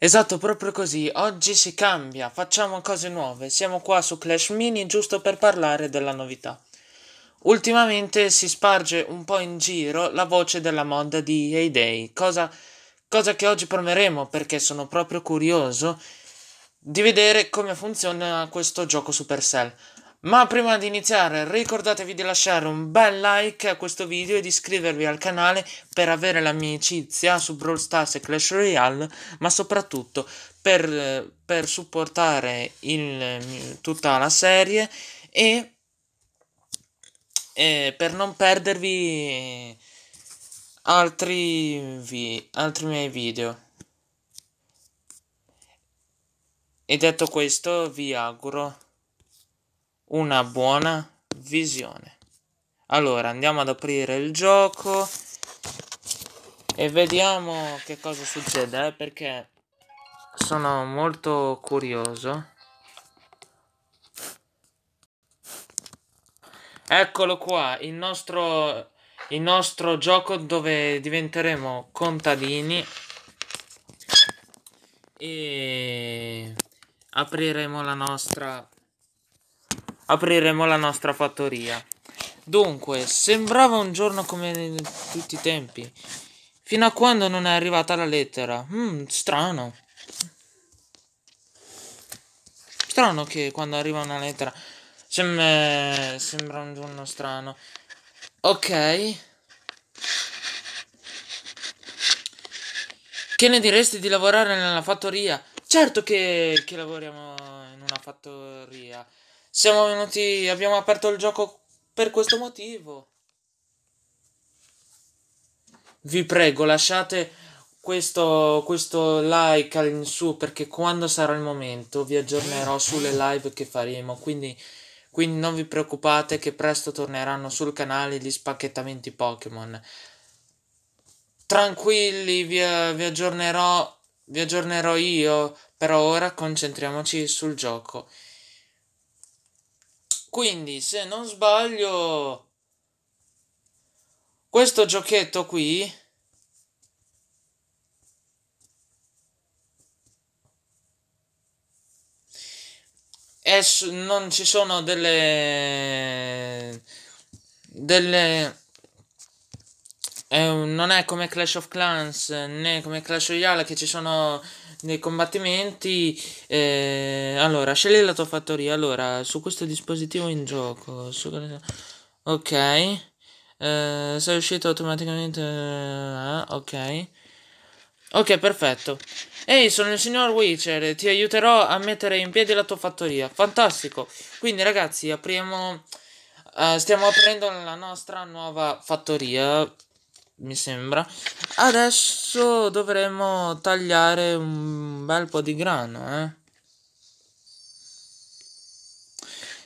Esatto, proprio così. Oggi si cambia, facciamo cose nuove. Siamo qua su Clash Mini giusto per parlare della novità. Ultimamente si sparge un po' in giro la voce della mod di Heyday, cosa, cosa che oggi proveremo perché sono proprio curioso di vedere come funziona questo gioco Supercell. Ma prima di iniziare ricordatevi di lasciare un bel like a questo video e di iscrivervi al canale per avere l'amicizia su Brawl Stars e Clash Royale, ma soprattutto per, per supportare il, tutta la serie e, e, per non perdervi altri, vi, altri miei video. E detto questo vi auguro una buona visione. Allora, andiamo ad aprire il gioco e vediamo che cosa succede, eh, perché sono molto curioso. Eccolo qua, il nostro, il nostro gioco dove diventeremo contadini e apriremo la nostra apriremo la nostra fattoria. Dunque, sembrava un giorno come in tutti i tempi, fino a quando non è arrivata la lettera. Mm, strano. Strano che quando arriva una lettera Sem sembra un giorno strano. Ok. Che ne diresti di lavorare nella fattoria? Certo che, che lavoriamo in una fattoria. Siamo venuti, abbiamo aperto il gioco per questo motivo. Vi prego, lasciate questo, questo like in su perché quando sarà il momento vi aggiornerò sulle live che faremo. Quindi, quindi non vi preoccupate che presto torneranno sul canale gli spacchettamenti Pokémon. Tranquilli, vi, vi aggiornerò vi aggiornerò io, però ora concentriamoci sul gioco. Quindi, se non sbaglio, questo giochetto qui è, non ci sono delle delle eh, non è come Clash of Clans né come Clash Royale che ci sono nei combattimenti eh, allora scegli la tua fattoria allora su questo dispositivo in gioco su... ok eh, sei uscito automaticamente eh, ok ok perfetto ehi sono il signor Witcher ti aiuterò a mettere in piedi la tua fattoria fantastico quindi ragazzi apriamo uh, stiamo aprendo la nostra nuova fattoria mi sembra. Adesso dovremo tagliare un bel po' di grano, eh.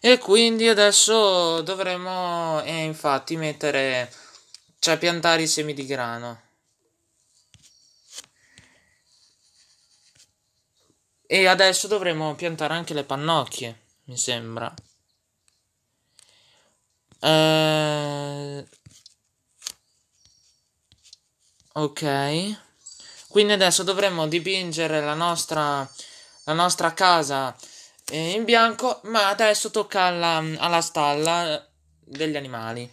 E quindi adesso dovremo, eh, infatti, mettere, cioè piantare i semi di grano. E adesso dovremo piantare anche le pannocchie, mi sembra. Eh, ok quindi adesso dovremmo dipingere la nostra, la nostra casa eh, in bianco ma adesso tocca alla, alla stalla eh, degli animali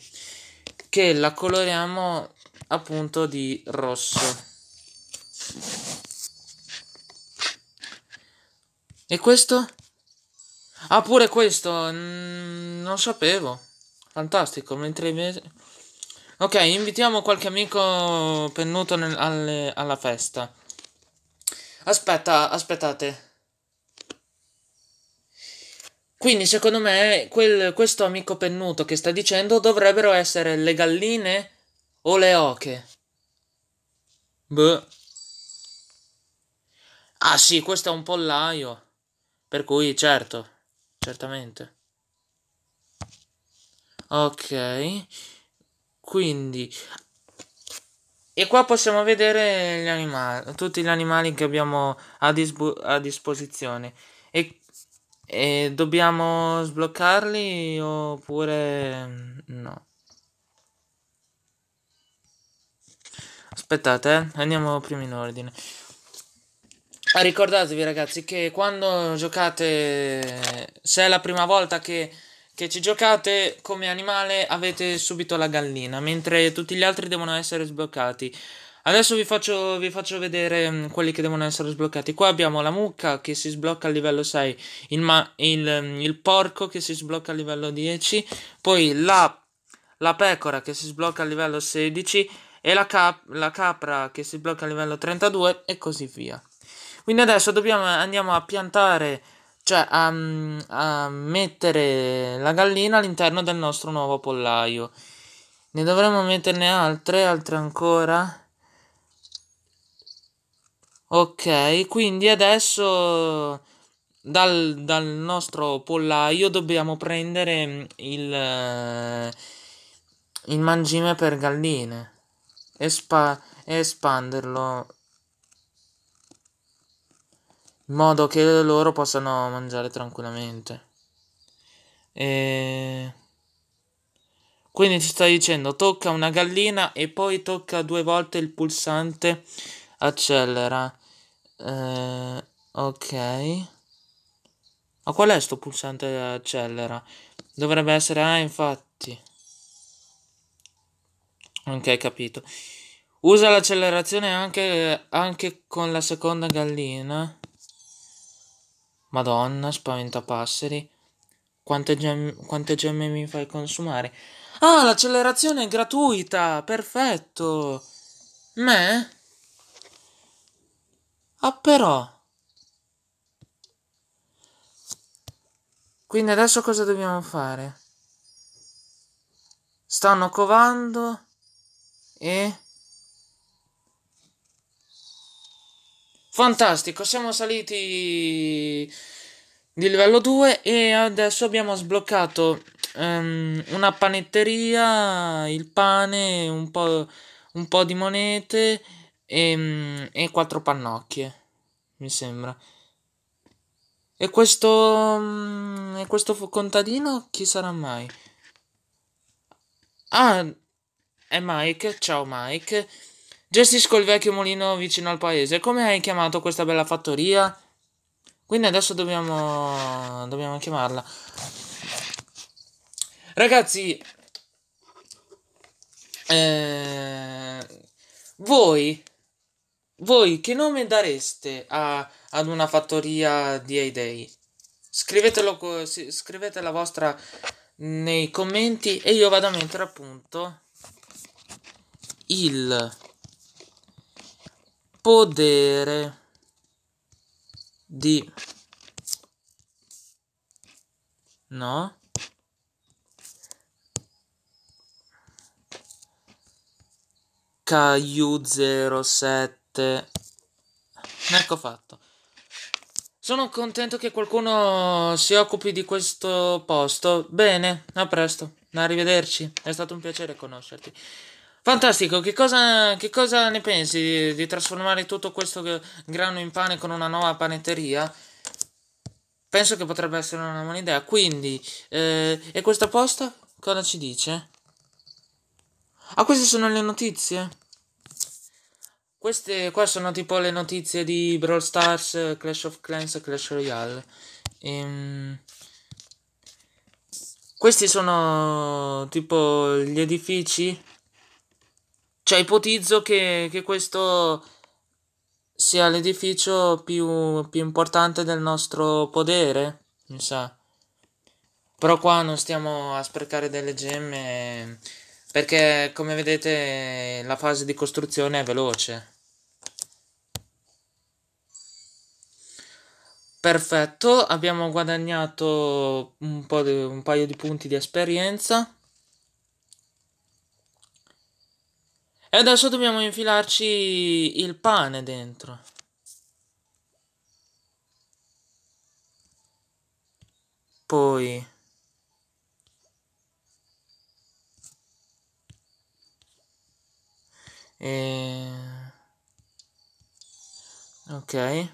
che la coloriamo appunto di rosso e questo? Ah, pure questo. Mm, non sapevo. Fantastico. Mentre invece. Ok, invitiamo qualche amico pennuto nel, alle, alla festa. Aspetta, aspettate. Quindi secondo me quel, questo amico pennuto che sta dicendo dovrebbero essere le galline o le oche. Beh. Ah sì, questo è un pollaio. Per cui certo, certamente. Ok. Quindi, e qua possiamo vedere gli animali, tutti gli animali che abbiamo a, a disposizione. E, e dobbiamo sbloccarli oppure no. Aspettate, eh? andiamo prima in ordine. Ah, ricordatevi ragazzi che quando giocate, se è la prima volta che che ci giocate come animale avete subito la gallina, mentre tutti gli altri devono essere sbloccati. Adesso vi faccio, vi faccio vedere mm, quelli che devono essere sbloccati. Qua abbiamo la mucca che si sblocca a livello 6, il, ma- il, mm, il porco che si sblocca a livello 10, poi la, la pecora che si sblocca a livello 16 e la, cap- la capra che si sblocca a livello 32 e così via. Quindi adesso dobbiamo, andiamo a piantare cioè um, a, mettere la gallina all'interno del nostro nuovo pollaio. Ne dovremmo metterne altre, altre ancora. Ok, quindi adesso dal, dal nostro pollaio dobbiamo prendere mm, il, eh, il mangime per galline e, spa, e espanderlo in modo che loro possano mangiare tranquillamente. E... Quindi ci sta dicendo tocca una gallina e poi tocca due volte il pulsante accelera. Eh, ok. Ma qual è sto pulsante accelera? Dovrebbe essere ah infatti. Ok, capito. Usa l'accelerazione anche, anche con la seconda gallina. Madonna, spaventapasseri. Quante gemme, quante gemme mi fai consumare? Ah, l'accelerazione è gratuita! Perfetto! Me? Ah, però. Quindi adesso cosa dobbiamo fare? Stanno covando e... Fantastico, siamo saliti di livello 2 e adesso abbiamo sbloccato um, una panetteria, il pane, un po', un po di monete e, ehm, e quattro pannocchie, mi sembra. E questo, mm, e questo contadino chi sarà mai? Ah, è Mike, ciao Mike. Gestisco il vecchio mulino vicino al paese. Come hai chiamato questa bella fattoria? Quindi adesso dobbiamo, dobbiamo chiamarla. Ragazzi, eh, voi, voi che nome dareste a, ad una fattoria di Heyday? Scrivetelo, scrivete la vostra nei commenti e io vado a mettere appunto il podere di no KU07 ecco fatto sono contento che qualcuno si occupi di questo posto bene a presto arrivederci è stato un piacere conoscerti Fantastico, che cosa, che cosa ne pensi di, di, trasformare tutto questo grano in pane con una nuova panetteria? Penso che potrebbe essere una buona idea. Quindi, eh, e questa posta cosa ci dice? Ah, queste sono le notizie? Queste qua sono tipo le notizie di Brawl Stars, Clash of Clans, Clash Royale. Ehm... Questi sono tipo gli edifici cioè, ipotizzo che, che questo sia l'edificio più, più, importante del nostro podere, mi sa. Però qua non stiamo a sprecare delle gemme, perché come vedete la fase di costruzione è veloce. Perfetto, abbiamo guadagnato un, po di, un paio di punti di esperienza. E adesso dobbiamo infilarci il pane dentro. Poi... E... Ok.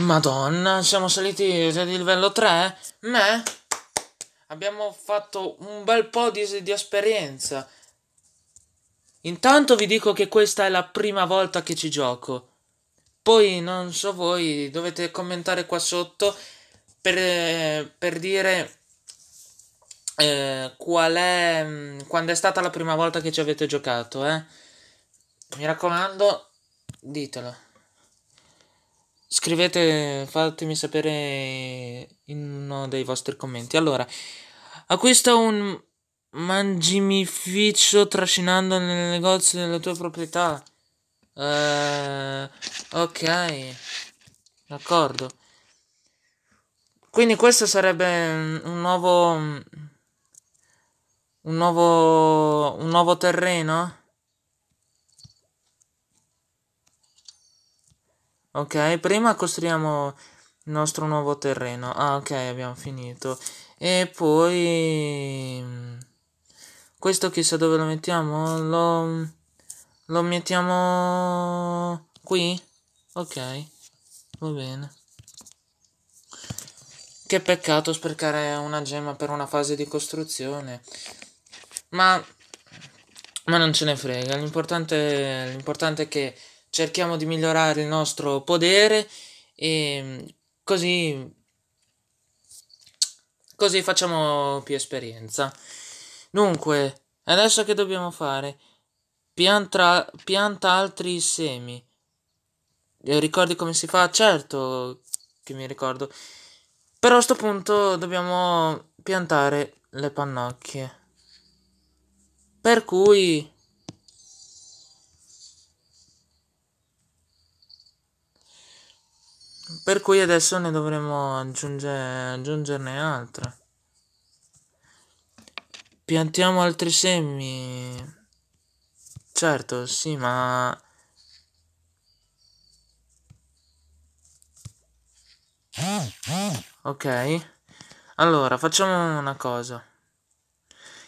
Madonna, siamo saliti di livello 3? Meh abbiamo fatto un bel po' di, di esperienza. Intanto vi dico che questa è la prima volta che ci gioco. Poi non so voi, dovete commentare qua sotto per, per dire eh, qual è mm, quando è stata la prima volta che ci avete giocato, eh? Mi raccomando, ditelo scrivete, fatemi sapere in uno dei vostri commenti. Allora, acquista un mangimificio trascinando nel negozio della tua proprietà. Uh, ok, d'accordo. Quindi questo sarebbe un nuovo... Un nuovo, un nuovo terreno? Ok, prima costruiamo il nostro nuovo terreno. Ah, ok, abbiamo finito. E poi... Mm, questo chissà dove lo mettiamo? Lo... Lo mettiamo... Qui? Ok, va bene. Che peccato sprecare una gemma per una fase di costruzione. Ma... Ma non ce ne frega, l'importante è che cerchiamo di migliorare il nostro podere e così, così facciamo più esperienza. Dunque, adesso che dobbiamo fare? Pianta, pianta altri semi. Eh, ricordi come si fa? Certo che mi ricordo. Però a questo punto dobbiamo piantare le pannocchie. Per cui per cui adesso ne dovremo aggiungere, aggiungerne altre piantiamo altri semi certo sì ma ok allora facciamo una cosa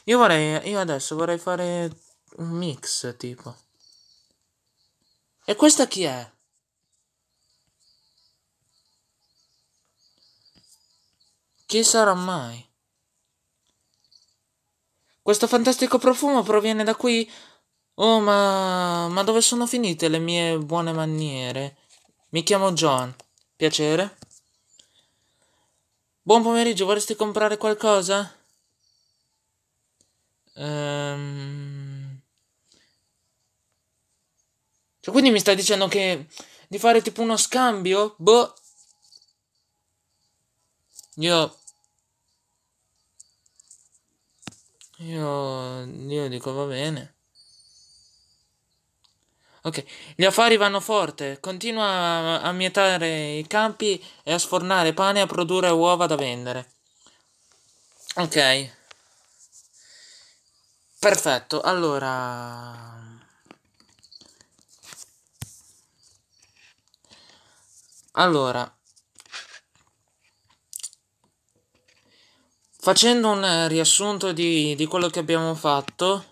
io vorrei io adesso vorrei fare un mix tipo e questa chi è? Chi sarà mai? Questo fantastico profumo proviene da qui? Oh, ma... ma dove sono finite le mie buone maniere? Mi chiamo John. Piacere? Buon pomeriggio, vorresti comprare qualcosa? Ehm... Cioè, quindi mi stai dicendo che... di fare tipo uno scambio? Boh... Io Io, io dico va bene. Ok, gli affari vanno forte. Continua a mietare i campi e a sfornare pane e a produrre uova da vendere. Ok. Perfetto, allora... Allora, Facendo un eh, riassunto di, di quello che abbiamo fatto,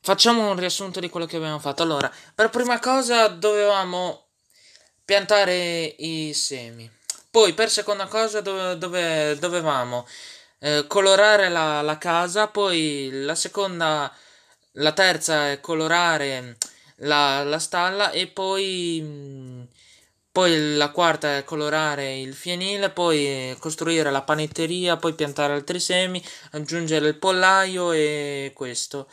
facciamo un riassunto di quello che abbiamo fatto. Allora, per prima cosa dovevamo piantare i semi. Poi, per seconda cosa, dove, dove, dovevamo eh, colorare la, la, casa. Poi, la seconda, la terza è colorare mm, la, la stalla. E poi, mm, poi la quarta è colorare il fienile, poi costruire la panetteria, poi piantare altri semi, aggiungere il pollaio e questo.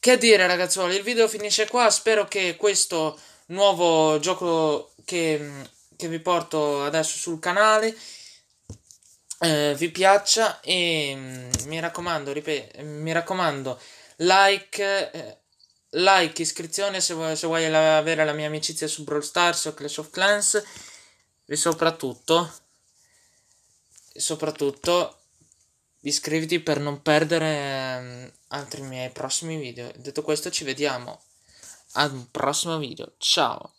Che dire ragazzuoli, il video finisce qua, spero che questo nuovo gioco che, che vi porto adesso sul canale eh, vi piaccia e mm, mi raccomando, ripeto, mi raccomando, like... Eh, like, iscrizione se vuoi, se vuoi avere la mia amicizia su Brawl Stars o Clash of Clans e soprattutto, e soprattutto iscriviti per non perdere ehm, altri miei prossimi video. Detto questo ci vediamo ad un prossimo video, ciao!